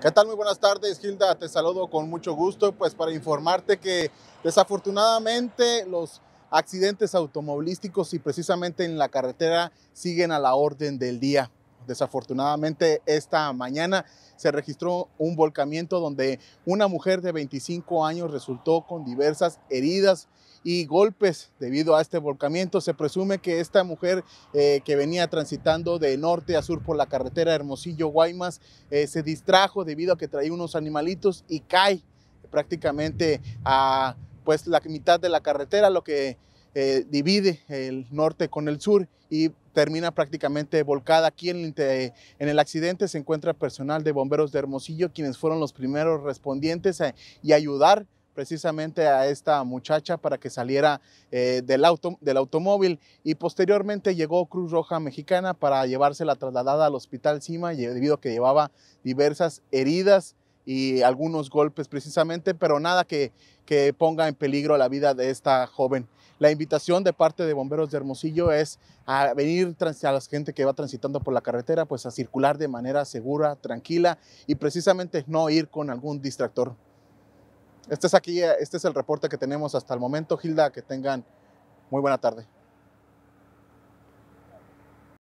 ¿Qué tal? Muy buenas tardes, Gilda. Te saludo con mucho gusto, pues para informarte que desafortunadamente los accidentes automovilísticos y precisamente en la carretera siguen a la orden del día. Desafortunadamente, esta mañana se registró un volcamiento donde una mujer de 25 años resultó con diversas heridas y golpes debido a este volcamiento. Se presume que esta mujer eh, que venía transitando de norte a sur por la carretera Hermosillo-Guaymas eh, se distrajo debido a que traía unos animalitos y cae prácticamente a pues la mitad de la carretera, lo que eh, divide el norte con el sur y termina prácticamente volcada. Aquí en el, accidente se encuentra personal de bomberos de Hermosillo, quienes fueron los primeros respondientes y ayudar precisamente a esta muchacha para que saliera eh, del, auto, del automóvil y posteriormente llegó Cruz Roja Mexicana para llevársela trasladada al hospital Cima debido a que llevaba diversas heridas y algunos golpes precisamente, pero nada que, que ponga en peligro la vida de esta joven. La invitación de parte de Bomberos de Hermosillo es a venir a la gente que va transitando por la carretera, pues a circular de manera segura, tranquila y precisamente no ir con algún distractor. Este es aquí, este es el reporte que tenemos hasta el momento. Gilda, que tengan muy buena tarde.